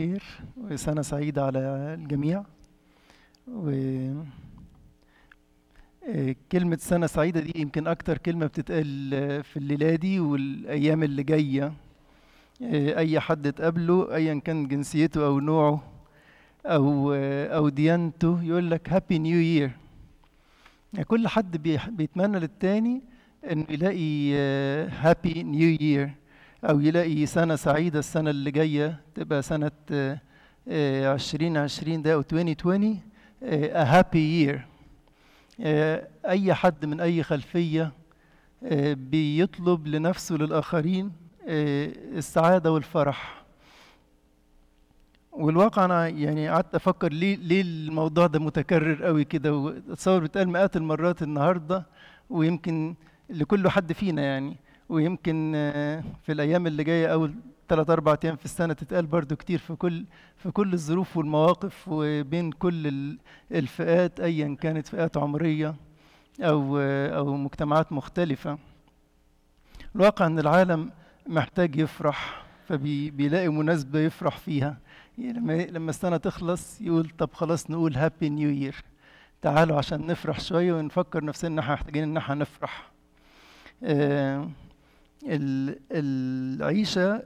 خير وسنة سعيدة على الجميع و كلمة سنة سعيدة دي يمكن أكتر كلمة بتتقال في الليلة دي والأيام اللي جاية أي حد تقابله أيا كان جنسيته أو نوعه أو أو ديانته يقول لك هابي نيو يير كل حد بيتمنى للتاني إنه يلاقي هابي نيو يير أو يلاقي سنة سعيدة السنة اللي جاية تبقى سنة 2020 آه، ده أو 2020 آه، a happy year آه، أي حد من أي خلفية بيطلب لنفسه للآخرين السعادة والفرح والواقع أنا يعني قعدت أفكر ليه ليه الموضوع ده متكرر قوي كده وأتصور بيتقال مئات المرات النهاردة ويمكن لكل حد فينا يعني ويمكن آه، في الايام اللي جايه اول ثلاث اربع ايام في السنه تتقال برضو كتير في كل في كل الظروف والمواقف وبين كل الفئات ايا كانت فئات عمريه او آه، او مجتمعات مختلفه الواقع ان العالم محتاج يفرح فبيلاقي مناسبه يفرح فيها يعني لما لما السنه تخلص يقول طب خلاص نقول هابي نيو يير تعالوا عشان نفرح شويه ونفكر نفسنا ان احنا محتاجين ان احنا نفرح آه العيشة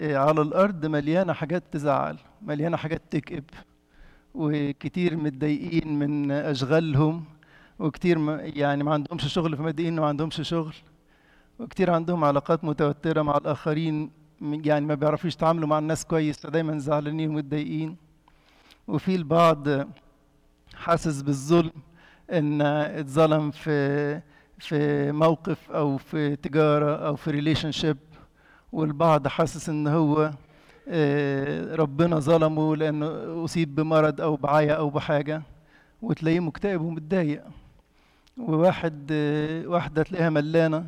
آه، على الأرض مليانة حاجات تزعل مليانة حاجات تكئب وكتير متضايقين من أشغالهم وكتير يعني ما عندهمش شغل مدينة ما عندهمش شغل وكتير عندهم علاقات متوترة مع الآخرين يعني ما بيعرفوش يتعاملوا مع الناس كويس فدايما زعلانين ومتضايقين وفي البعض حاسس بالظلم ان اتظلم في في موقف او في تجاره او في ريليشن شيب والبعض حاسس ان هو آه، ربنا ظلمه لانه اصيب بمرض او بعيا او بحاجه وتلاقيه مكتئب ومتضايق وواحد آه، واحده تلاقيها ملانه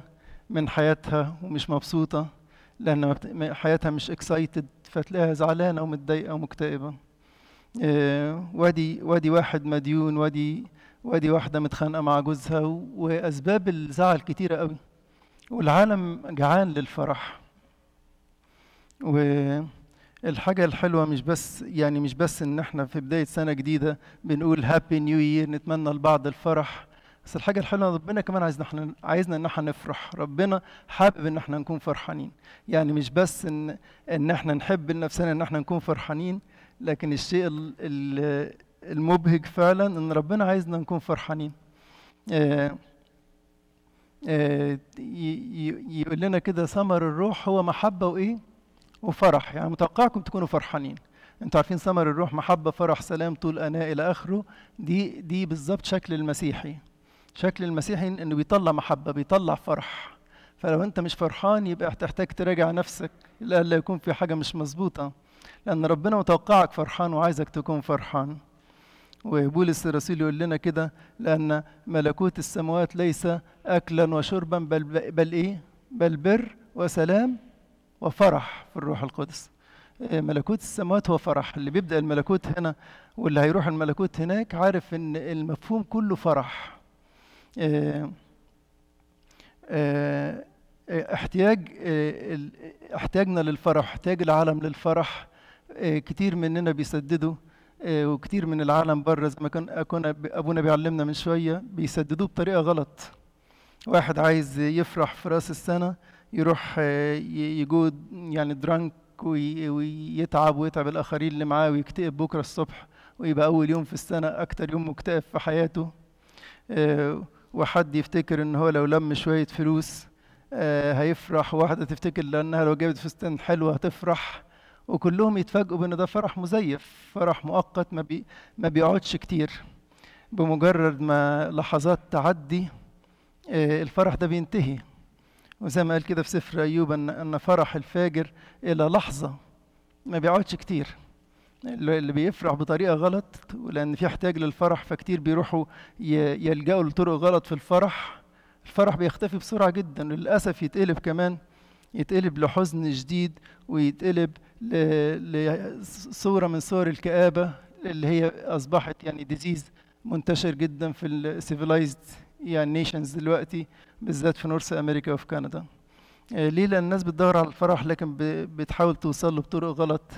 من حياتها ومش مبسوطه لان حياتها مش اكسايتد فتلاقيها زعلانه ومتضايقه ومكتئبه آه، وادي وادي واحد مديون وادي وادي واحده متخانقه مع جوزها واسباب الزعل كتيره قوي والعالم جعان للفرح والحاجة الحلوة مش بس يعني مش بس إن إحنا في بداية سنة جديدة بنقول هابي نيو يير نتمنى لبعض الفرح بس الحاجة الحلوة ربنا كمان عايزنا احنا عايزنا إن احنا نفرح ربنا حابب إن احنا نكون فرحانين يعني مش بس إن إن احنا نحب لنفسنا إن احنا نكون فرحانين لكن الشيء المبهج فعلا ان ربنا عايزنا نكون فرحانين آه، آه، يقول لنا كده ثمر الروح هو محبه وايه وفرح يعني متوقعكم تكونوا فرحانين انتوا عارفين ثمر الروح محبه فرح سلام طول اناء الى اخره دي دي بالظبط شكل المسيحي شكل المسيحي انه بيطلع محبه بيطلع فرح فلو انت مش فرحان يبقى هتحتاج تراجع نفسك لا يكون في حاجه مش مظبوطه لان ربنا متوقعك فرحان وعايزك تكون فرحان وبولس الرسول يقول لنا كده لأن ملكوت السماوات ليس أكلا وشربا بل بل إيه؟ بل بر وسلام وفرح في الروح القدس. آه، ملكوت السماوات هو فرح، اللي بيبدأ الملكوت هنا واللي هيروح الملكوت هناك عارف إن المفهوم كله فرح. آه، آه، احتياج احتياجنا للفرح، احتياج العالم للفرح كتير مننا بيسددوا آه، وكثير من العالم بره زي ما كان كنا ابونا بيعلمنا من شويه بيسددوه بطريقه غلط واحد عايز يفرح في راس السنه يروح آه، يجود يعني درانك ويتعب ويتعب الاخرين اللي معاه ويكتئب بكره الصبح ويبقى اول يوم في السنه اكتر يوم مكتئب في حياته آه، وحد يفتكر ان هو لو لم شويه فلوس هيفرح واحده تفتكر لانها لو جابت فستان حلو هتفرح وكلهم يتفاجئوا بان ده فرح مزيف فرح مؤقت ما بي ما بيقعدش كتير بمجرد ما لحظات تعدي آه، الفرح ده بينتهي وزي ما قال كده في سفر ايوب ان ان فرح الفاجر الى لحظه ما بيقعدش كتير اللي بيفرح بطريقه غلط ولان في احتياج للفرح فكتير بيروحوا يلجأوا لطرق غلط في الفرح الفرح بيختفي بسرعه جدا للاسف يتقلب كمان يتقلب لحزن شديد ويتقلب لصوره من صور الكابه اللي هي اصبحت يعني ديزيز منتشر جدا في السيفيلايزد يعني نيشنز دلوقتي بالذات في نورث امريكا وفي كندا آه، ليه لان الناس بتدور على الفرح لكن بتحاول توصل له بطرق غلط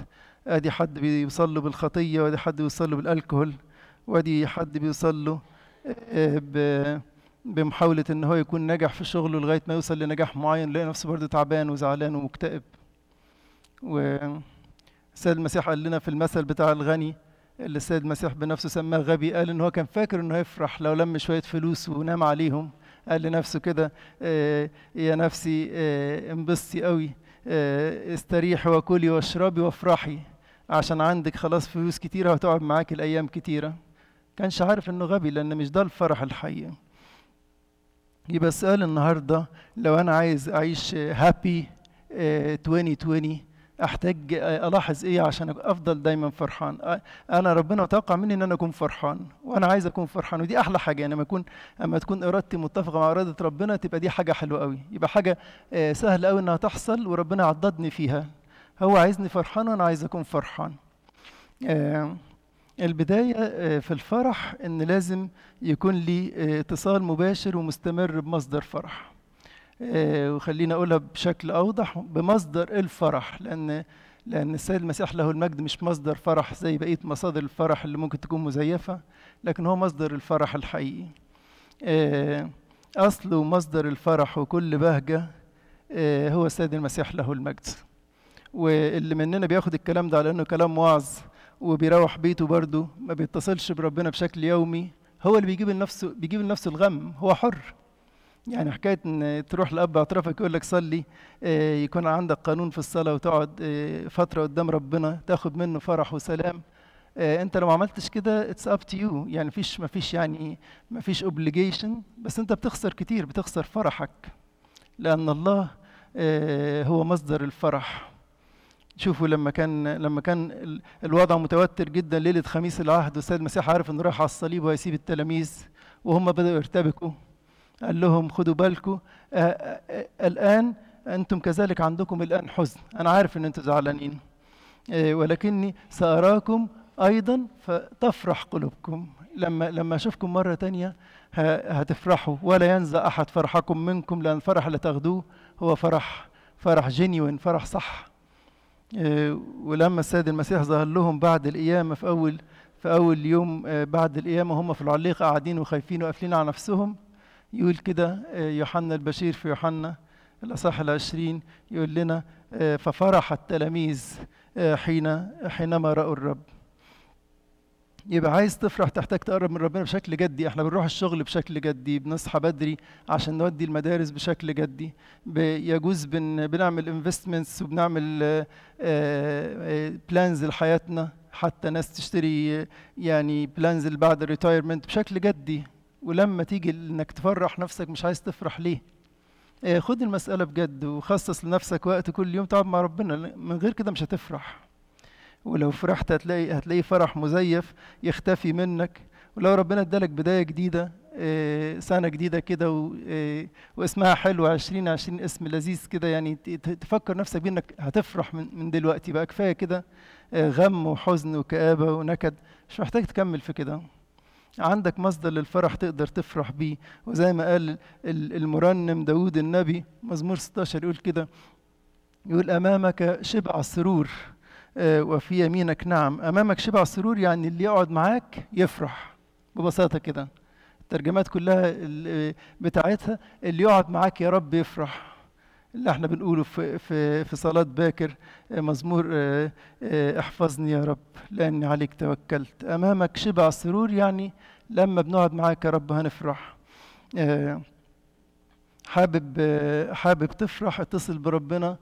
ادي حد بيوصل له بالخطيه وادي حد بيوصل له بالالكهول وادي حد بيوصل له آه، بمحاوله ان هو يكون ناجح في شغله لغايه ما يوصل لنجاح معين لقى نفسه برضه تعبان وزعلان ومكتئب والسيد المسيح قال لنا في المثل بتاع الغني اللي السيد المسيح بنفسه سماه غبي قال ان هو كان فاكر انه هيفرح لو لم شويه فلوس ونام عليهم قال لنفسه كده آه، يا نفسي آه، انبسطي قوي آه، استريحي وكلي واشربي وافرحي عشان عندك خلاص فلوس كتيره وتقعد معاك الايام كتيره كانش عارف انه غبي لان مش ده الفرح الحقيقي يبقى السؤال النهارده لو انا عايز اعيش هابي 2020 احتاج آه، الاحظ ايه عشان افضل دايما فرحان آه، انا ربنا توقع مني ان انا اكون فرحان وانا عايز اكون فرحان ودي احلى حاجه يعني لما اكون اما تكون ارادتي متفقه مع اراده ربنا تبقى دي حاجه حلوه قوي يبقى حاجه آه، سهله قوي انها تحصل وربنا عضدني فيها هو عايزني فرحان وانا عايز اكون فرحان البداية في الفرح إن لازم يكون لي اتصال مباشر ومستمر بمصدر فرح آه، وخلينا اقولها بشكل اوضح بمصدر الفرح لان لان السيد المسيح له المجد مش مصدر فرح زي بقيه مصادر الفرح اللي ممكن تكون مزيفه لكن هو مصدر الفرح الحقيقي آه، اصل ومصدر الفرح وكل بهجه آه، هو السيد المسيح له المجد واللي مننا بياخد الكلام ده على انه كلام وعظ وبيروح بيته برضه ما بيتصلش بربنا بشكل يومي هو اللي بيجيب لنفسه بيجيب لنفسه الغم هو حر يعني حكايه ان تروح لاب اعترافك يقول لك صلي آه، يكون عندك قانون في الصلاه وتقعد آه، فتره قدام ربنا تاخد منه فرح وسلام آه، انت لو ما عملتش كده اتس اب تو يو يعني مفيش مفيش يعني مفيش اوبليجيشن بس انت بتخسر كتير بتخسر فرحك لان الله هو مصدر الفرح شوفوا لما كان لما كان الوضع متوتر جدا ليله خميس العهد والسيد المسيح عارف انه رايح على الصليب وهيسيب التلاميذ وهم بداوا يرتبكوا قال لهم خدوا بالكم آه، آه، آه، الآن أنتم كذلك عندكم الآن حزن أنا عارف أن أنتم زعلانين ولكني سأراكم أيضا فتفرح قلوبكم لما لما أشوفكم مرة تانية هتفرحوا ولا ينزع أحد فرحكم منكم لأن الفرح اللي تاخدوه هو فرح فرح جينيوين فرح صح ولما السيد المسيح ظهر لهم بعد القيامة في أول في أول يوم بعد القيامة هم في العليق قاعدين وخايفين وقافلين على نفسهم يقول كده آه، يوحنا البشير في يوحنا الأصحاح العشرين يقول لنا آه، ففرح التلاميذ آه، حين حينما رأوا الرب يبقى عايز تفرح تحتاج تقرب من ربنا بشكل جدي احنا بنروح الشغل بشكل جدي بنصحى بدري عشان نودي المدارس بشكل جدي يجوز بن بنعمل انفستمنتس وبنعمل بلانز لحياتنا حتى ناس تشتري يعني بلانز اللي بعد الريتايرمنت بشكل جدي ولما تيجي انك تفرح نفسك مش عايز تفرح ليه آه، خد المسألة بجد وخصص لنفسك وقت كل يوم تقعد مع ربنا من غير كده مش هتفرح ولو فرحت هتلاقي هتلاقي فرح مزيف يختفي منك ولو ربنا ادالك بداية جديدة آه، سنة جديدة كده آه، واسمها حلو عشرين عشرين اسم لذيذ كده يعني تفكر نفسك بأنك هتفرح من دلوقتي بقى كفاية كده غم وحزن وكآبة ونكد مش محتاج تكمل في كده عندك مصدر للفرح تقدر تفرح بيه وزي ما قال المرنم داود النبي مزمور 16 يقول كده يقول أمامك شبع سرور آه، وفي يمينك نعم أمامك شبع سرور يعني اللي يقعد معاك يفرح ببساطة كده الترجمات كلها آه، بتاعتها اللي يقعد معاك يا رب يفرح اللي احنا بنقوله في في في صلاه باكر مزمور آه، آه، احفظني يا رب لاني عليك توكلت امامك شبع سرور يعني لما بنقعد معاك يا رب هنفرح آه، حابب حابب تفرح اتصل بربنا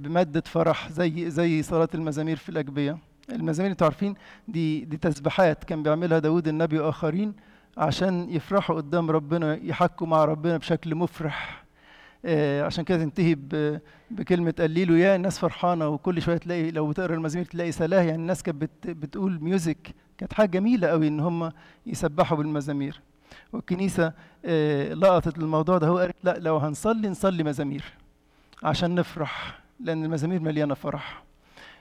بمادة فرح زي زي صلاة المزامير في الأجبية المزامير انتوا عارفين دي دي تسبيحات كان بيعملها داود النبي وآخرين عشان يفرحوا قدام ربنا يحكوا مع ربنا بشكل مفرح آه، عشان كده تنتهي بكلمه قليله يا الناس فرحانه وكل شويه تلاقي لو بتقرا المزامير تلاقي سلاه يعني الناس كانت بتقول ميوزك كانت حاجه جميله قوي ان هم يسبحوا بالمزامير والكنيسه آه، لقطت الموضوع ده هو قالت لا لو هنصلي نصلي مزامير عشان نفرح لان المزامير مليانه فرح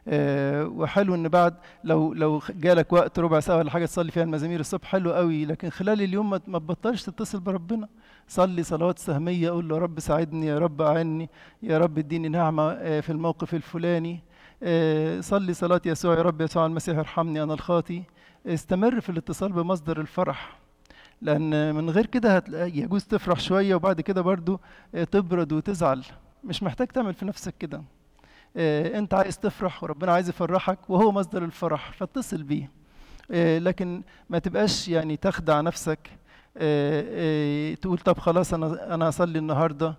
آه، وحلو ان بعد لو لو جالك وقت ربع ساعه ولا حاجه تصلي فيها المزامير الصبح حلو قوي لكن خلال اليوم ما تبطلش تتصل بربنا صلي صلوات سهميه قول له رب ساعدني يا رب اعني يا رب اديني نعمه آه، في الموقف الفلاني آه، صلي صلاه يسوع يا رب يسوع المسيح ارحمني انا الخاطي استمر في الاتصال بمصدر الفرح لان من غير كده هتلاقي يجوز تفرح شويه وبعد كده برضو تبرد وتزعل مش محتاج تعمل في نفسك كده آه، انت عايز تفرح وربنا عايز يفرحك وهو مصدر الفرح فاتصل بيه آه، لكن ما تبقاش يعني تخدع نفسك آه، تقول طب خلاص انا انا هصلي النهارده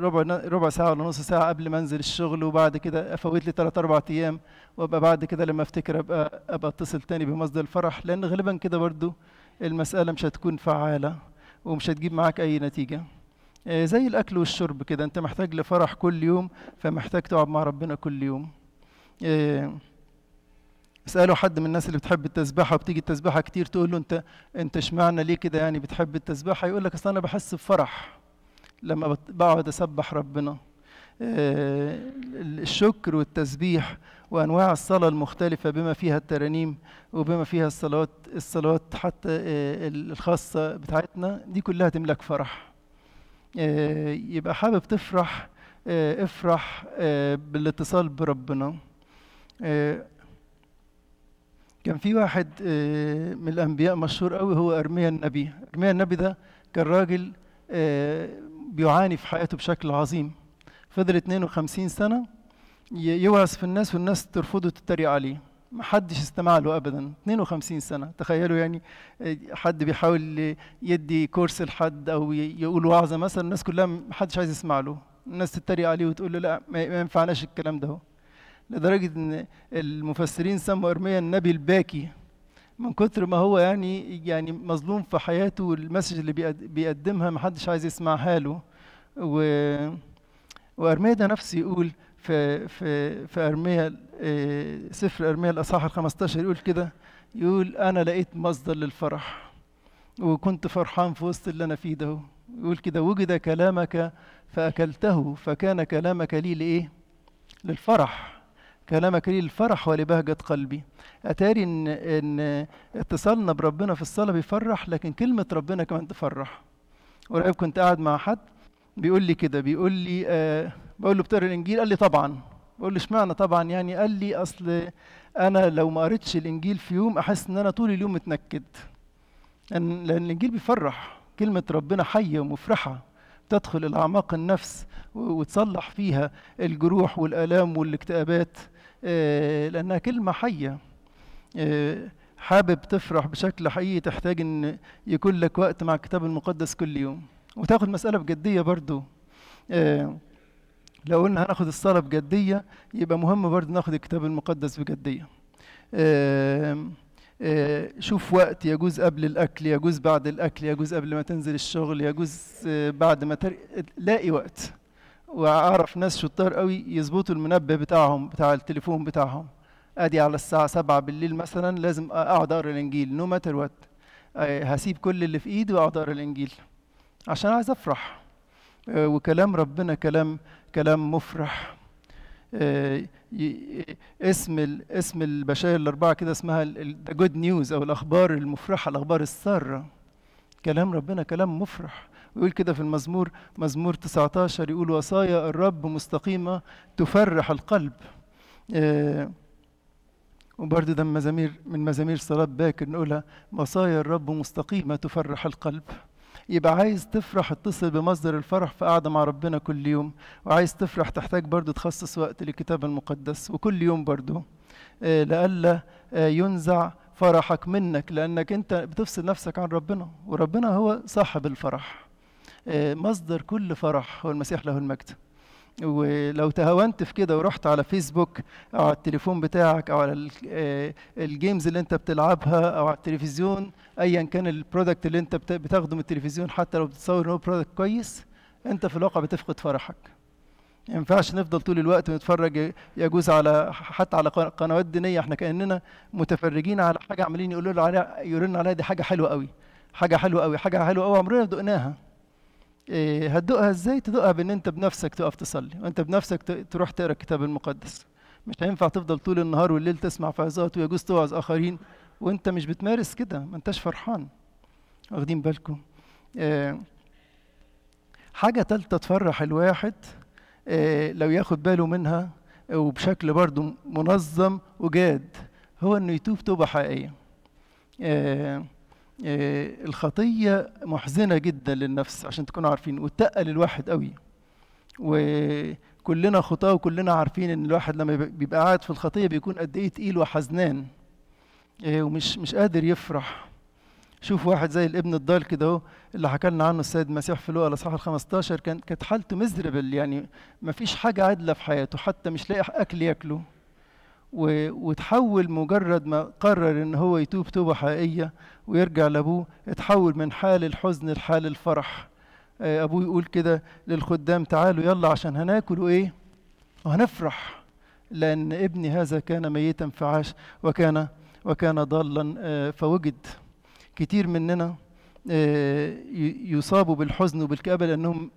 ربع ربع ساعه ولا نص ساعه قبل ما انزل الشغل وبعد كده افوت لي ثلاث اربع ايام وابقى بعد كده لما افتكر ابقى ابقى اتصل تاني بمصدر الفرح لان غالبا كده برضو المساله مش هتكون فعاله ومش هتجيب معاك اي نتيجه آه، زي الاكل والشرب كده انت محتاج لفرح كل يوم فمحتاج تقعد مع ربنا كل يوم آه، اسالوا حد من الناس اللي بتحب التسبحه وبتيجي التسبحه كتير تقول له انت انت اشمعنى ليه كده يعني بتحب التسبحه يقول لك اصل انا بحس بفرح لما بقعد اسبح ربنا آه، الشكر والتسبيح وانواع الصلاه المختلفه بما فيها الترانيم وبما فيها الصلوات الصلوات حتى الخاصه بتاعتنا دي كلها تملك فرح آه، يبقى حابب تفرح آه، افرح آه، بالاتصال بربنا كان في واحد من الانبياء مشهور قوي هو ارميا النبي ارميا النبي ده كان راجل بيعاني في حياته بشكل عظيم فضل 52 سنه يوعظ في الناس والناس ترفضه تتريق عليه ما حدش استمع له ابدا 52 سنه تخيلوا يعني حد بيحاول يدي كورس لحد او يقول وعظه مثلا الناس كلها ما حدش عايز يسمع له الناس تتريق عليه وتقول له لا ما ينفعناش الكلام ده لدرجه ان المفسرين سموا ارميا النبي الباكي من كتر ما هو يعني يعني مظلوم في حياته والمسج اللي بيقدمها ما حدش عايز يسمعها له و وارميا ده نفسه يقول في في في ارميا إيه، سفر ارميا الاصحاح ال 15 يقول كده يقول انا لقيت مصدر للفرح وكنت فرحان في وسط اللي انا فيه ده يقول كده وجد كلامك فاكلته فكان كلامك لي لايه؟ للفرح كلامك لي للفرح ولبهجة قلبي أتاري إن, إن اتصالنا بربنا في الصلاة بيفرح لكن كلمة ربنا كمان تفرح قريب كنت قاعد مع حد بيقول لي كده بيقول لي آه بقول له بتقرا الانجيل قال لي طبعا بقول له اشمعنى طبعا يعني قال لي اصل انا لو ما قريتش الانجيل في يوم احس ان انا طول اليوم متنكد لان الانجيل بيفرح كلمه ربنا حيه ومفرحه تدخل الى اعماق النفس وتصلح فيها الجروح والالام والاكتئابات آه لانها كلمه حيه آه حابب تفرح بشكل حقيقي تحتاج ان يكون لك وقت مع الكتاب المقدس كل يوم وتاخد مسألة بجدية برضو آه، لو قلنا هناخد الصلاة بجدية يبقى مهم برضو ناخد الكتاب المقدس بجدية آه، آه، شوف وقت يجوز قبل الأكل يجوز بعد الأكل يجوز قبل ما تنزل الشغل يجوز بعد ما تر... لاقي وقت وأعرف ناس شطار قوي يظبطوا المنبه بتاعهم بتاع التليفون بتاعهم ادي على الساعه سبعة بالليل مثلا لازم اقعد اقرا الانجيل نو ماتر وات هسيب كل اللي في ايدي واقعد اقرا الانجيل عشان عايز افرح آه، وكلام ربنا كلام كلام مفرح آه، اسم اسم البشائر الاربعه كده اسمها ذا جود نيوز او الاخبار المفرحه الاخبار الساره كلام ربنا كلام مفرح ويقول كده في المزمور مزمور 19 يقول وصايا الرب مستقيمه تفرح القلب آه، وبرده ده مزامير من مزامير صلاه باكر نقولها وصايا الرب مستقيمه تفرح القلب يبقى عايز تفرح اتصل بمصدر الفرح في قعده مع ربنا كل يوم وعايز تفرح تحتاج برضو تخصص وقت للكتاب المقدس وكل يوم برضو آه، لئلا آه، ينزع فرحك منك لانك انت بتفصل نفسك عن ربنا وربنا هو صاحب الفرح آه، مصدر كل فرح هو المسيح له المجد ولو تهاونت في كده ورحت على فيسبوك او على التليفون بتاعك او على الجيمز آه، اللي انت بتلعبها او على التلفزيون ايا كان البرودكت اللي انت بتاخده من التلفزيون حتى لو بتتصور ان هو برودكت كويس انت في الواقع بتفقد فرحك ما ينفعش نفضل طول الوقت نتفرج يجوز على حتى على قنوات دينيه احنا كاننا متفرجين على حاجه عمالين يقولوا لنا عليها يقولوا لنا عليها دي حاجه حلوه قوي حاجه حلوه قوي حاجه حلوه قوي عمرنا ما دقناها إيه، هتدوقها ازاي تدوقها بان انت بنفسك تقف تصلي وانت بنفسك تروح تقرا الكتاب المقدس مش هينفع تفضل طول النهار والليل تسمع فعظات ويجوز توعظ اخرين وانت مش بتمارس كده ما انتش فرحان واخدين بالكم آه حاجه تالته تفرح الواحد آه لو ياخد باله منها وبشكل برضه منظم وجاد هو انه يتوب توبه حقيقيه آه إيه، الخطية محزنة جدا للنفس عشان تكونوا عارفين وتقل الواحد قوي وكلنا خطاة وكلنا عارفين ان الواحد لما بيبقى قاعد في الخطية بيكون قد ايه تقيل وحزنان إيه، ومش مش قادر يفرح شوف واحد زي الابن الضال كده اهو اللي حكى لنا عنه السيد المسيح في لوقا الاصحاح ال 15 كان كانت حالته مزربل يعني ما فيش حاجه عادله في حياته حتى مش لاقي اكل ياكله وتحول مجرد ما قرر ان هو يتوب توبه حقيقيه ويرجع لابوه اتحول من حال الحزن لحال الفرح آه، ابوه يقول كده للخدام تعالوا يلا عشان هناكل وايه وهنفرح لان ابني هذا كان ميتا فعاش وكان وكان ضالا آه، فوجد كتير مننا آه، يصابوا بالحزن وبالكآبة لأنهم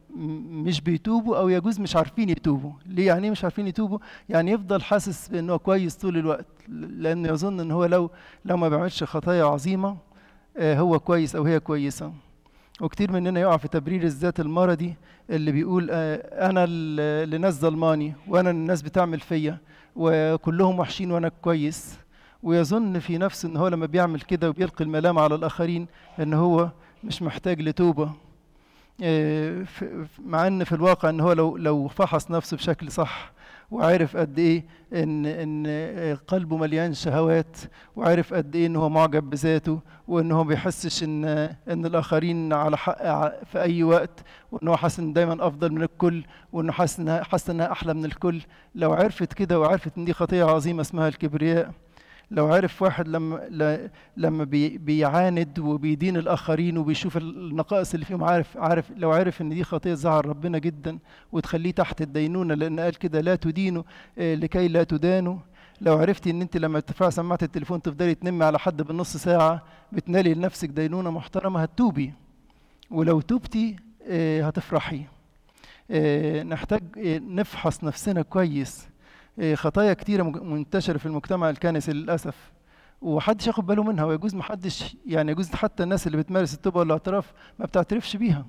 مش بيتوبوا أو يجوز مش عارفين يتوبوا ليه يعني إيه مش عارفين يتوبوا يعني يفضل حاسس بأنه كويس طول الوقت لأنه يظن أن هو لو لو ما بيعملش خطايا عظيمة آه، هو كويس أو هي كويسة وكتير مننا يقع في تبرير الذات المرضي اللي بيقول آه، انا اللي ناس ظلماني وانا الناس بتعمل فيا وكلهم وحشين وانا كويس ويظن في نفسه ان هو لما بيعمل كده وبيلقي الملام على الاخرين ان هو مش محتاج لتوبه آه، مع ان في الواقع ان هو لو لو فحص نفسه بشكل صح وعرف قد ايه ان ان قلبه مليان شهوات وعرف قد ايه ان هو معجب بذاته وان هو ما بيحسش ان ان الاخرين على حق في اي وقت وان هو حاسس ان دايما افضل من الكل وانه حاسس انها حاسس انها احلى من الكل لو عرفت كده وعرفت ان دي خطيه عظيمه اسمها الكبرياء لو عرف واحد لما لما بيعاند وبيدين الاخرين وبيشوف النقائص اللي فيهم عارف عارف لو عرف ان دي خطيه زعل ربنا جدا وتخليه تحت الدينونه لان قال كده لا تدينوا آه، لكي لا تدانوا لو عرفتي ان انت لما ترفعي سماعه التليفون تفضلي تنمي على حد بالنص ساعه بتنالي لنفسك دينونه محترمه هتتوبي ولو توبتي آه، هتفرحي آه، نحتاج نفحص نفسنا كويس إيه، خطايا كتيرة منتشرة في المجتمع الكنسي للأسف ومحدش ياخد باله منها ويجوز محدش يعني يجوز حتى الناس اللي بتمارس التوبة والاعتراف ما بتعترفش بيها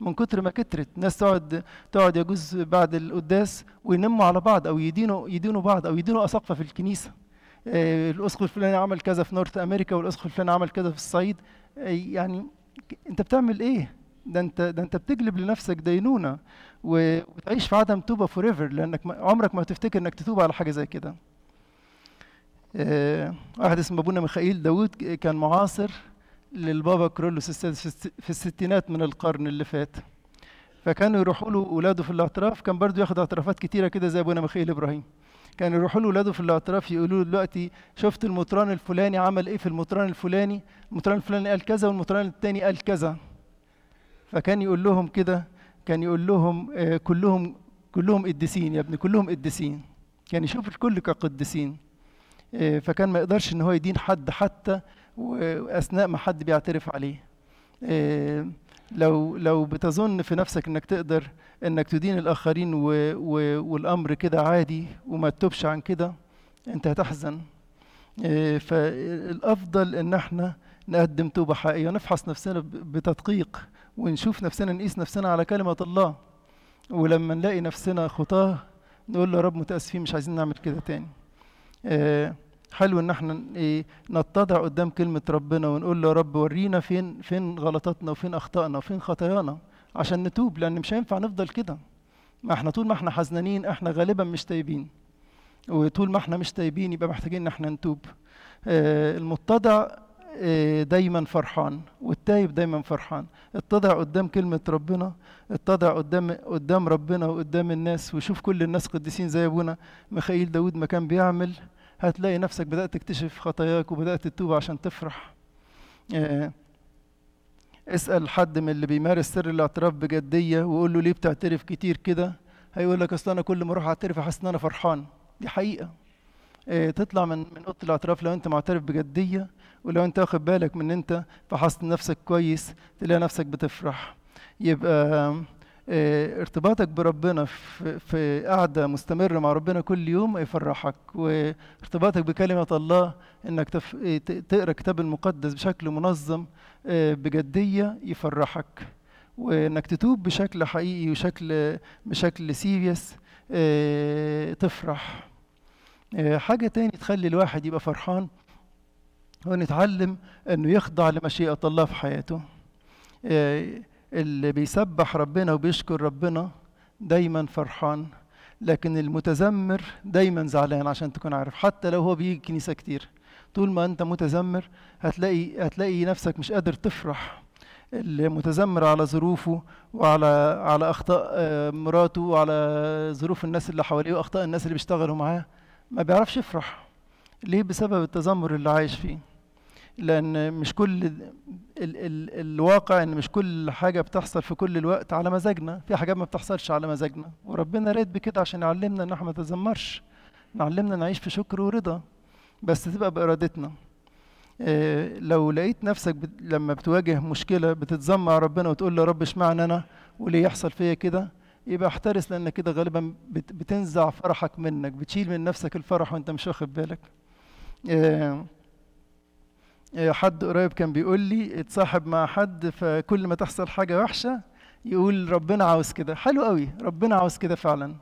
من كتر ما كترت ناس تقعد تقعد يجوز بعد القداس وينموا على بعض او يدينوا يدينوا بعض او يدينوا اساقفه في الكنيسه إيه، الاسقف الفلاني عمل كذا في نورث امريكا والاسقف الفلاني عمل كذا في الصعيد إيه، يعني انت بتعمل ايه ده انت ده انت بتجلب لنفسك دينونه وتعيش في عدم توبه فور ايفر لانك عمرك ما هتفتكر انك تتوب على حاجه زي كده آه، واحد اسمه ابونا ميخائيل داوود كان معاصر للبابا كرولوس السادس في الستينات من القرن اللي فات فكانوا يروحوا له اولاده في الاعتراف كان برضه ياخد اعترافات كتيره كده زي ابونا ميخائيل ابراهيم كان يروحوا له اولاده في الاعتراف يقولوا له دلوقتي شفت المطران الفلاني عمل ايه في المطران الفلاني المطران الفلاني قال كذا والمطران الثاني قال كذا فكان يقول لهم كده كان يقول لهم آه، كلهم كلهم قديسين يا ابني كلهم قديسين كان يشوف الكل كقديسين آه، فكان ما يقدرش ان هو يدين حد حتى واثناء ما حد بيعترف عليه آه، لو لو بتظن في نفسك انك تقدر انك تدين الاخرين و و والامر كده عادي وما تتوبش عن كده انت هتحزن فالافضل ان احنا نقدم توبه حقيقيه ونفحص نفسنا بتدقيق ونشوف نفسنا نقيس نفسنا على كلمة الله ولما نلاقي نفسنا خطاه نقول له رب متأسفين مش عايزين نعمل كده تاني آه حلو ان احنا إيه، نتضع قدام كلمة ربنا ونقول له يا رب ورينا فين فين غلطاتنا وفين اخطائنا وفين خطايانا عشان نتوب لان مش هينفع نفضل كده ما احنا طول ما احنا حزنانين احنا غالبا مش تايبين وطول ما احنا مش تايبين يبقى محتاجين ان احنا نتوب آه المتضع إيه، دايما فرحان والتايب دايما فرحان اتضع قدام كلمة ربنا اتضع قدام قدام ربنا وقدام الناس وشوف كل الناس قديسين زي ابونا ميخائيل داود ما كان بيعمل هتلاقي نفسك بدأت تكتشف خطاياك وبدأت تتوب عشان تفرح إيه، اسأل حد من اللي بيمارس سر الاعتراف بجدية وقول له ليه بتعترف كتير كده هيقول لك اصل انا كل ما اروح اعترف احس ان انا فرحان دي حقيقة إيه، تطلع من من اوضه الاعتراف لو انت معترف بجديه ولو انت واخد بالك من ان انت فحصت نفسك كويس تلاقي نفسك بتفرح يبقى إيه، ارتباطك بربنا في, قعده مستمره مع ربنا كل يوم يفرحك وارتباطك بكلمه الله انك تقرا الكتاب المقدس بشكل منظم إيه، بجديه يفرحك وانك تتوب بشكل حقيقي وشكل بشكل سيريس تفرح آه، حاجة تاني تخلي الواحد يبقى فرحان هو نتعلم انه يخضع لمشيئة الله في حياته آه، اللي بيسبح ربنا وبيشكر ربنا دايما فرحان لكن المتذمر دايما زعلان عشان تكون عارف حتى لو هو بيجي الكنيسة كتير طول ما انت متذمر هتلاقي هتلاقي نفسك مش قادر تفرح المتذمر على ظروفه وعلى على اخطاء آه، مراته وعلى ظروف الناس اللي حواليه واخطاء الناس اللي بيشتغلوا معاه ما بيعرفش يفرح ليه بسبب التذمر اللي عايش فيه لان مش كل ال ال الواقع ان مش كل حاجه بتحصل في كل الوقت على مزاجنا في حاجات ما بتحصلش على مزاجنا وربنا راد بكده عشان يعلمنا ان احنا ما نتذمرش نعلمنا نعيش في شكر ورضا بس تبقى بارادتنا إيه لو لقيت نفسك بت لما بتواجه مشكله بتتذمر ربنا وتقول له رب اشمعنى انا وليه يحصل فيا كده يبقى احترس لان كده غالبا بتنزع فرحك منك بتشيل من نفسك الفرح وانت مش واخد بالك آه، آه، حد قريب كان بيقول لي اتصاحب مع حد فكل ما تحصل حاجه وحشه يقول ربنا عاوز كده حلو قوي ربنا عاوز كده فعلا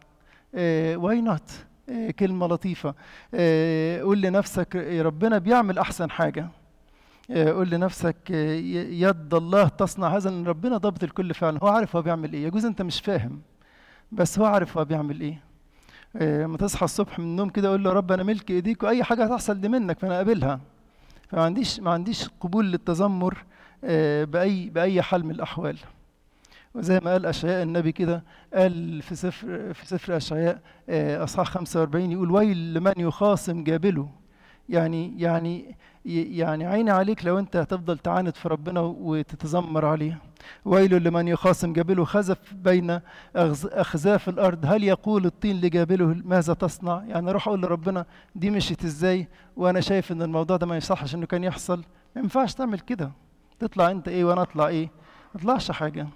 واي آه، نوت كلمه لطيفه قول لنفسك ربنا بيعمل احسن حاجه قول لنفسك يد الله تصنع هذا ربنا ضابط الكل فعلا هو عارف هو بيعمل ايه يجوز انت مش فاهم بس هو عارف هو بيعمل ايه آه، ما تصحى الصبح من النوم كده اقول له رب انا ملك ايديك واي حاجه هتحصل دي منك فانا قابلها فما عنديش ما عنديش قبول للتذمر آه، باي باي حال من الاحوال وزي ما قال اشعياء النبي كده قال في سفر في سفر اشعياء آه، اصحاح 45 يقول ويل لمن يخاصم جابله يعني يعني يعني عيني عليك لو انت هتفضل تعاند في ربنا وتتذمر عليه ويل لمن يخاصم جابله خزف بين اخزاف الارض هل يقول الطين لجابله ماذا تصنع يعني اروح اقول لربنا دي مشيت ازاي وانا شايف ان الموضوع ده ما يصحش انه كان يحصل ما ينفعش تعمل كده تطلع انت ايه وانا اطلع ايه ما تطلعش حاجه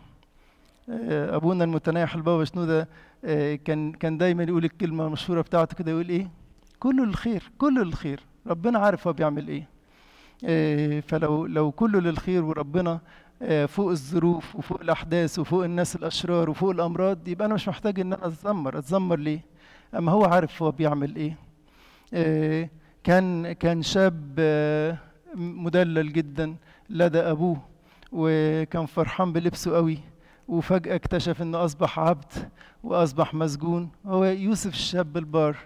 آه، ابونا المتنايح البابا شنوده آه، كان كان دايما يقول الكلمه المشهوره بتاعته كده يقول ايه كله الخير كله الخير ربنا عارف هو بيعمل ايه آه، فلو لو كله للخير وربنا آه، فوق الظروف وفوق الاحداث وفوق الناس الاشرار وفوق الامراض يبقى انا مش محتاج ان انا اتذمر اتذمر ليه اما هو عارف هو بيعمل ايه آه، كان كان شاب مدلل جدا لدى ابوه وكان فرحان بلبسه قوي وفجأة اكتشف انه اصبح عبد واصبح مسجون هو يوسف الشاب البار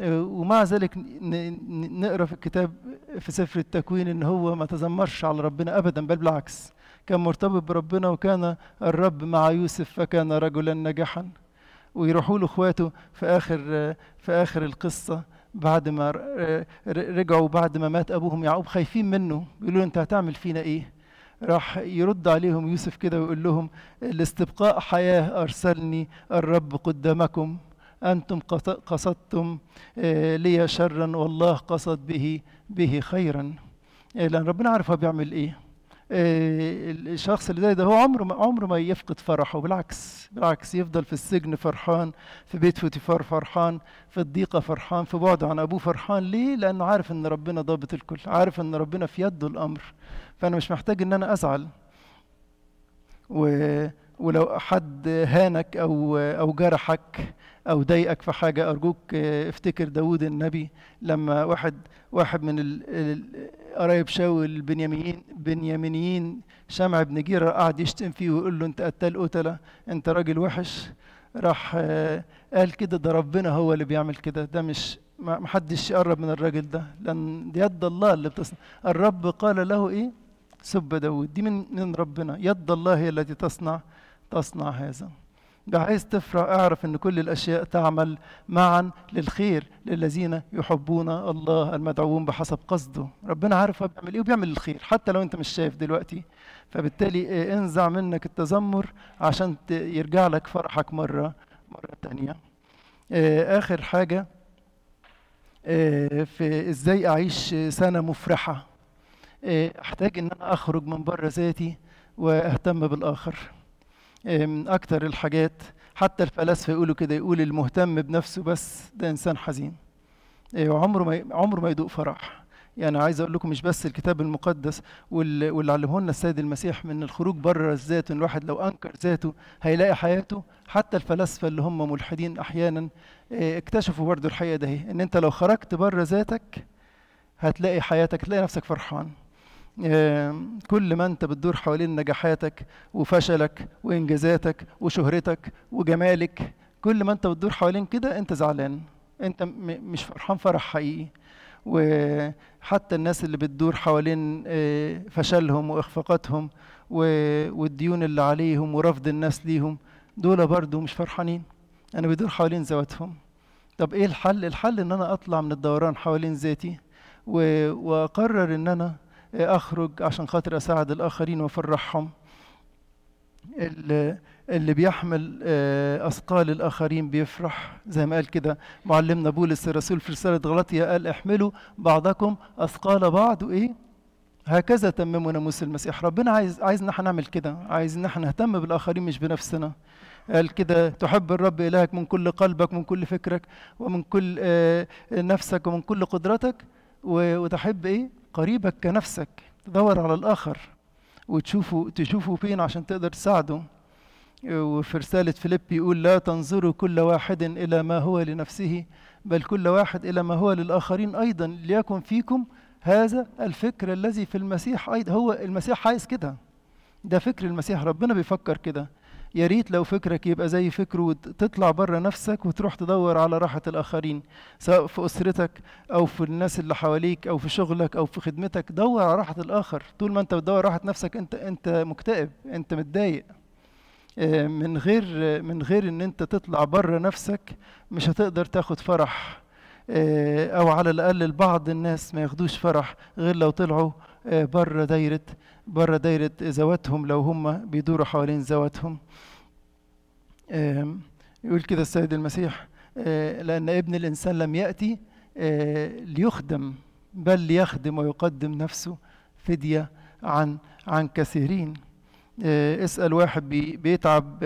آه، ومع ذلك نقرا في الكتاب في سفر التكوين ان هو ما تذمرش على ربنا ابدا بل بالعكس كان مرتبط بربنا وكان الرب مع يوسف فكان رجلا ناجحا ويروحوا له اخواته في اخر آه، في اخر القصه بعد ما آه، رجعوا بعد ما مات ابوهم يعقوب خايفين منه بيقولوا له انت هتعمل فينا ايه راح يرد عليهم يوسف كده ويقول لهم لاستبقاء حياه ارسلني الرب قدامكم أنتم قصدتم آه، لي شرا والله قصد به به خيرا آه، لأن ربنا عارف هو بيعمل إيه آه، الشخص اللي زي ده هو عمره عمره ما يفقد فرحه بالعكس بالعكس يفضل في السجن فرحان في بيت فوتيفار فرحان في الضيقه فرحان في بعده عن ابوه فرحان ليه؟ لانه عارف ان ربنا ضابط الكل عارف ان ربنا في يده الامر فانا مش محتاج ان انا ازعل ولو حد هانك او او جرحك او ضايقك في حاجه ارجوك آه، افتكر داوود النبي لما واحد واحد من قرايب شاوي البنياميين بنيامينيين سمع بن جيرة قعد يشتم فيه ويقول له انت قتال قتله انت راجل وحش راح آه، قال كده ده ربنا هو اللي بيعمل كده ده مش ما حدش يقرب من الراجل ده لان دي يد الله اللي بتصنع الرب قال له ايه سب داود دي من من ربنا يد الله هي التي تصنع تصنع هذا عايز تفرح اعرف ان كل الاشياء تعمل معا للخير للذين يحبون الله المدعوون بحسب قصده ربنا عارف هو بيعمل ايه وبيعمل الخير حتى لو انت مش شايف دلوقتي فبالتالي إيه، انزع منك التذمر عشان يرجع لك فرحك مره مره تانية إيه، اخر حاجه إيه، في ازاي اعيش سنه مفرحه احتاج ان انا اخرج من بره ذاتي واهتم بالاخر إيه، من أكتر الحاجات حتى الفلاسفة يقولوا كده يقول المهتم بنفسه بس ده إنسان حزين إيه، وعمره ما عمره ما يدوق فرح يعني عايز اقول لكم مش بس الكتاب المقدس واللي علمه لنا السيد المسيح من الخروج بره الذات ان الواحد لو انكر ذاته هيلاقي حياته حتى الفلاسفه اللي هم ملحدين احيانا إيه، اكتشفوا برضه الحقيقه ده ان انت لو خرجت بره ذاتك هتلاقي حياتك تلاقي نفسك فرحان كل ما انت بتدور حوالين نجاحاتك وفشلك وانجازاتك وشهرتك وجمالك كل ما انت بتدور حوالين كده انت زعلان انت مش فرحان فرح حقيقي وحتى الناس اللي بتدور حوالين آه، فشلهم واخفاقاتهم والديون اللي عليهم ورفض الناس ليهم دول برضو مش فرحانين انا بدور حوالين ذواتهم طب ايه الحل الحل ان انا اطلع من الدوران حوالين ذاتي واقرر ان انا إيه، اخرج عشان خاطر اساعد الاخرين وافرحهم اللي بيحمل آه، اثقال الاخرين بيفرح زي ما قال كده معلمنا بولس الرسول في رساله غلطيه قال احملوا بعضكم اثقال بعض وايه هكذا تمموا ناموس المسيح ربنا عايز عايز ان احنا نعمل كده عايز ان احنا نهتم بالاخرين مش بنفسنا قال كده تحب الرب إلهك من كل قلبك من كل فكرك ومن كل آه، نفسك ومن كل قدرتك وتحب إيه قريبك كنفسك تدور على الآخر وتشوفه تشوفه فين عشان تقدر تساعده وفي رسالة فيليب يقول لا تنظروا كل واحد إلى ما هو لنفسه بل كل واحد إلى ما هو للآخرين أيضا ليكن فيكم هذا الفكر الذي في المسيح أيضا هو المسيح عايز كده ده فكر المسيح ربنا بيفكر كده يا ريت لو فكرك يبقى زي فكره وتطلع بره نفسك وتروح تدور على راحة الآخرين سواء في أسرتك أو في الناس اللي حواليك أو في شغلك أو في خدمتك دور على راحة الآخر طول ما أنت بتدور راحة نفسك أنت أنت مكتئب أنت متضايق آه، من غير من غير ان انت تطلع بره نفسك مش هتقدر تاخد فرح آه، او على الاقل البعض الناس ما ياخدوش فرح غير لو طلعوا آه، بره دايره بره دايره ذواتهم لو هم بيدوروا حوالين ذواتهم يقول كده السيد المسيح آه، لأن ابن الإنسان لم يأتي آه، ليخدم بل ليخدم ويقدم نفسه فدية عن عن كثيرين اسأل واحد بيتعب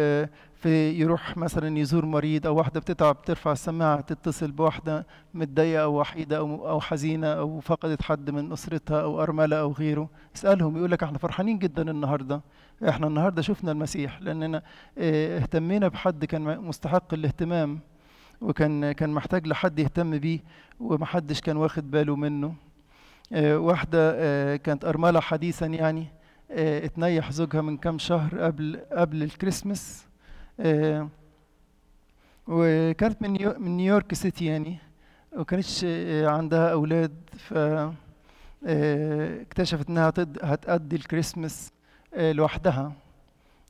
في يروح مثلا يزور مريض او واحده بتتعب ترفع السماعه تتصل بواحده متضايقه او وحيده او او حزينه او فقدت حد من اسرتها او ارمله او غيره اسالهم يقول لك احنا فرحانين جدا النهارده احنا النهارده شفنا المسيح لاننا آه، اهتمينا بحد كان مستحق الاهتمام وكان كان محتاج لحد يهتم بيه ومحدش كان واخد باله منه آه، واحده آه، كانت ارمله حديثا يعني اتنيح زوجها من كام شهر قبل قبل الكريسماس آه، وكانت من من نيويورك سيتي يعني وكانتش آه، عندها أولاد ف آه، اكتشفت انها هتقضي الكريسماس لوحدها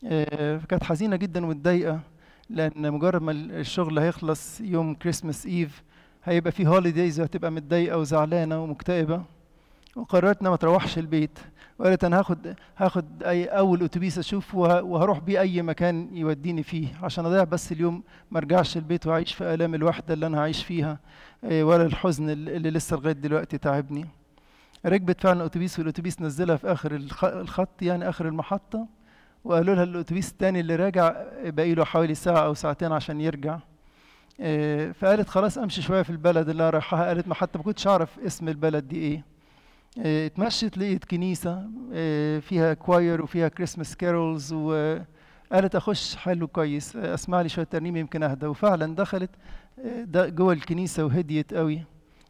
فكانت حزينه جدا ومتضايقه لان مجرد ما الشغل هيخلص يوم كريسماس ايف هيبقى في هوليديز وهتبقى متضايقه وزعلانه ومكتئبه وقررت انها ما تروحش البيت وقالت انا هاخد هاخد اي اول اتوبيس اشوفه وهروح بيه اي مكان يوديني فيه عشان اضيع بس اليوم ما ارجعش البيت واعيش في الام الوحده اللي انا هعيش فيها آه، ولا الحزن اللي لسه لغايه دلوقتي تعبني ركبت فعلا الاتوبيس والاتوبيس نزلها في اخر الخط يعني اخر المحطه وقالوا لها الاتوبيس الثاني اللي راجع باقي له حوالي ساعه او ساعتين عشان يرجع آه، فقالت خلاص امشي شويه في البلد اللي انا رايحها قالت ما حتى ما كنتش اعرف اسم البلد دي ايه آه، اتمشت لقيت كنيسة آه، فيها كواير وفيها كريسمس كارولز وقالت أخش حلو كويس آه، أسمع لي شوية ترنيمة يمكن أهدى وفعلا دخلت جوه الكنيسة وهديت قوي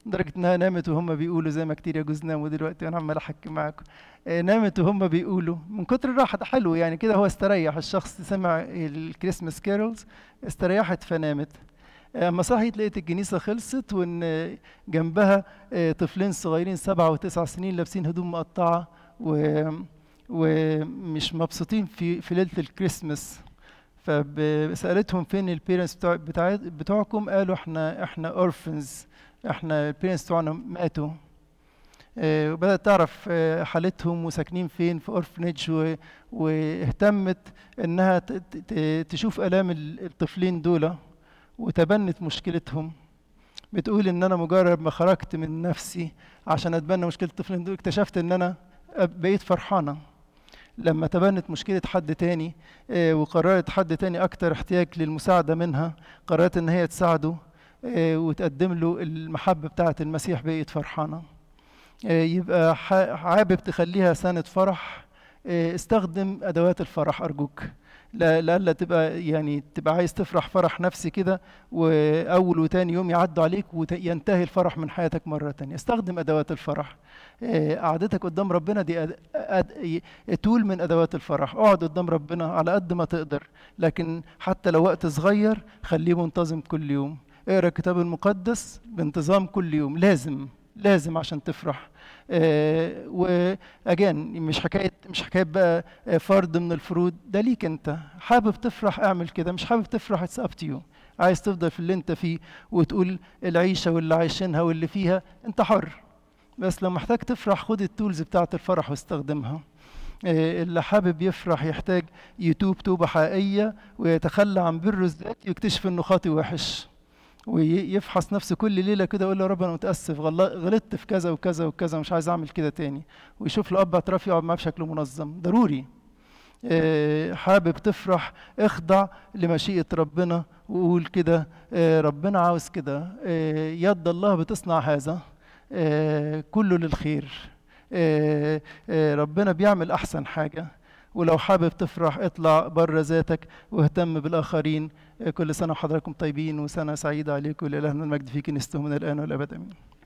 لدرجة إنها نامت وهم بيقولوا زي ما كتير يا جوز ناموا دلوقتي وأنا عمال أحكي معاكم نامت وهم بيقولوا من كتر الراحة حلو يعني كده هو استريح الشخص سمع الكريسمس كارولز استريحت فنامت آه، مسرحيه لقيت الجنيسه خلصت وان آه، جنبها آه، طفلين صغيرين سبعة وتسع سنين لابسين هدوم مقطعه و ومش مبسوطين في في ليله الكريسماس فسالتهم فين البيرنتس بتوع بتوعكم قالوا احنا احنا اورفنز احنا البيرنتس بتوعنا ماتوا وبدات تعرف حالتهم وساكنين فين في اورفنج واهتمت انها تشوف الام الطفلين دول وتبنت مشكلتهم بتقول ان انا مجرد ما خرجت من نفسي عشان اتبنى مشكله الطفل دول اكتشفت ان انا بقيت فرحانه لما تبنت مشكله حد تاني آه، وقررت حد تاني اكتر احتياج للمساعده منها قررت ان هي تساعده آه، وتقدم له المحبه بتاعه المسيح بقيت فرحانه آه، يبقى حابب تخليها سنه فرح استخدم ادوات الفرح ارجوك لا لألا تبقى يعني تبقى عايز تفرح فرح نفسي كده وأول وتاني يوم يعدوا عليك وينتهي الفرح من حياتك مرة تانية استخدم أدوات الفرح آه، قعدتك قدام ربنا دي أد... أد... تول من أدوات الفرح اقعد قدام ربنا على قد ما تقدر لكن حتى لو وقت صغير خليه منتظم كل يوم اقرا الكتاب المقدس بانتظام كل يوم لازم لازم عشان تفرح آه، واجان مش حكايه مش حكايه بقى آه، فرض من الفروض ده ليك انت حابب تفرح اعمل كده مش حابب تفرح اتس اب تو يو عايز تفضل في اللي انت فيه وتقول العيشه واللي عايشينها واللي فيها انت حر بس لو محتاج تفرح خد التولز بتاعه الفرح واستخدمها آه، اللي حابب يفرح يحتاج يتوب توبه حقيقيه ويتخلى عن بره الذات يكتشف انه خاطي وحش ويفحص نفسه كل ليله كده يقول له يا رب انا متاسف غلطت في كذا وكذا وكذا مش عايز اعمل كده تاني ويشوف له اب اعتراف يقعد معاه بشكل منظم ضروري آه، حابب تفرح اخضع لمشيئة ربنا وقول كده آه، ربنا عاوز كده آه، يد الله بتصنع هذا كله للخير ربنا بيعمل أحسن حاجة ولو حابب تفرح اطلع بره ذاتك واهتم بالاخرين كل سنه وحضراتكم طيبين وسنه سعيده عليكم ولله المجد في كنيسته من الان والابد امين